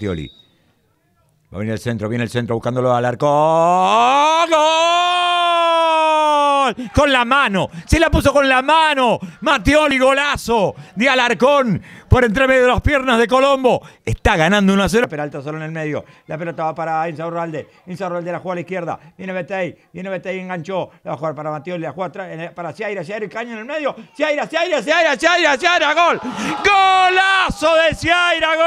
Matioli. Va a venir el centro, viene el centro buscándolo al arco. ¡Gol! Con la mano, se la puso con la mano. Matioli, golazo de Alarcón por entre medio de las piernas de Colombo. Está ganando 1 0. Peralta solo en el medio. La pelota va para Inza Urralde. la juega a la izquierda. Viene Betey, viene Betey, enganchó. La va a jugar para Matioli. la juega para Ciaira, Ciaira, el caño en el medio. Ciaira, Ciaira, Ciaira, Ciaira, Ciaira, gol. Golazo de Ciaira, gol.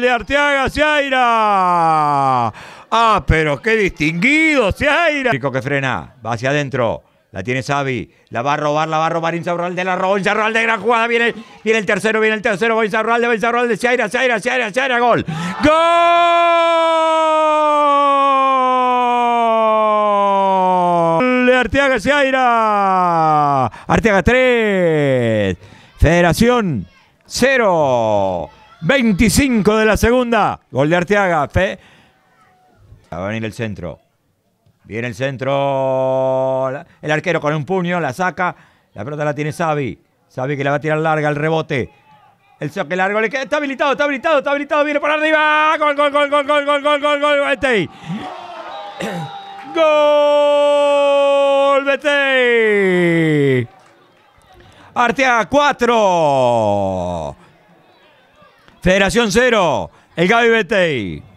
de Arteaga, Ciaira. Ah, pero qué distinguido, Seaira, Rico que frena, va hacia adentro. La tiene Xavi, la va a robar, la va a robar de la robó de gran jugada, viene, viene el tercero, viene el tercero, va Insa va de Seaira, Seaira, Seaira, Seaira, gol. ¡Gol! De Arteaga, Ciaira. Arteaga 3, Federación 0. 25 de la segunda. Gol de Arteaga. Fe. Va a venir el centro. Viene el centro. El arquero con un puño. La saca. La pelota la tiene Xavi. Xavi que la va a tirar larga. El rebote. El saque largo. Está habilitado. Está habilitado. Está habilitado. Viene por arriba. Gol, gol, gol, gol, gol, gol, gol, gol, gol. Betey. Gol. Betey. Arteaga 4. Federación Cero, el Gaby Betey.